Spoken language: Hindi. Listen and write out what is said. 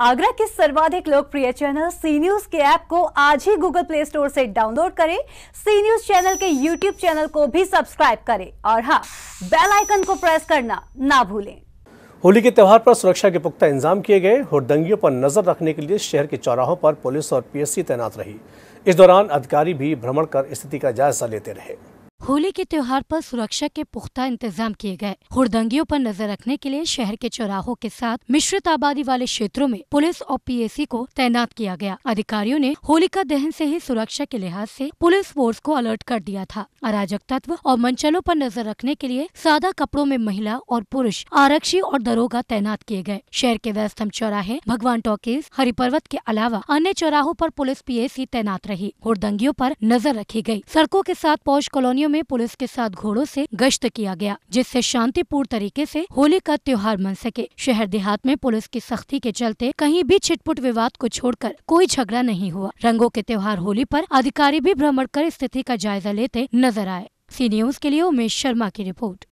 आगरा के सर्वाधिक लोकप्रिय चैनल सी न्यूज के ऐप को आज ही गूगल प्ले स्टोर से डाउनलोड करें सी न्यूज चैनल के यूट्यूब चैनल को भी सब्सक्राइब करें और हाँ बेल आइकन को प्रेस करना ना भूलें होली के त्यौहार पर सुरक्षा के पुख्ता इंतजाम किए गए हुड़दंगियों पर नजर रखने के लिए शहर के चौराहों पर पुलिस और पीएससी तैनात रही इस दौरान अधिकारी भी भ्रमण कर स्थिति का जायजा लेते रहे होली के त्योहार पर सुरक्षा के पुख्ता इंतजाम किए गए हुड़दंगियों पर नजर रखने के लिए शहर के चौराहों के साथ मिश्रित आबादी वाले क्षेत्रों में पुलिस और पीएसी को तैनात किया गया अधिकारियों ने होलिका दहन से ही सुरक्षा के लिहाज से पुलिस फोर्स को अलर्ट कर दिया था अराजक तत्व और मंचलों पर नजर रखने के लिए सादा कपड़ों में महिला और पुरुष आरक्षी और दरोगा तैनात किए गए शहर के व्यस्तम चौराहे भगवान टॉकीज पर्वत के अलावा अन्य चौराहों पर पुलिस पीएसी तैनात रही हुड़दंगियों पर नजर रखी गई सड़कों के साथ पौष कॉलोनियों में में पुलिस के साथ घोड़ों से गश्त किया गया जिससे शांतिपूर्ण तरीके से होली का त्योहार मन सके शहर देहात में पुलिस की सख्ती के चलते कहीं भी छिटपुट विवाद को छोड़कर कोई झगड़ा नहीं हुआ रंगों के त्योहार होली पर अधिकारी भी भ्रमण कर स्थिति का जायजा लेते नजर आए सी न्यूज के लिए उमेश शर्मा की रिपोर्ट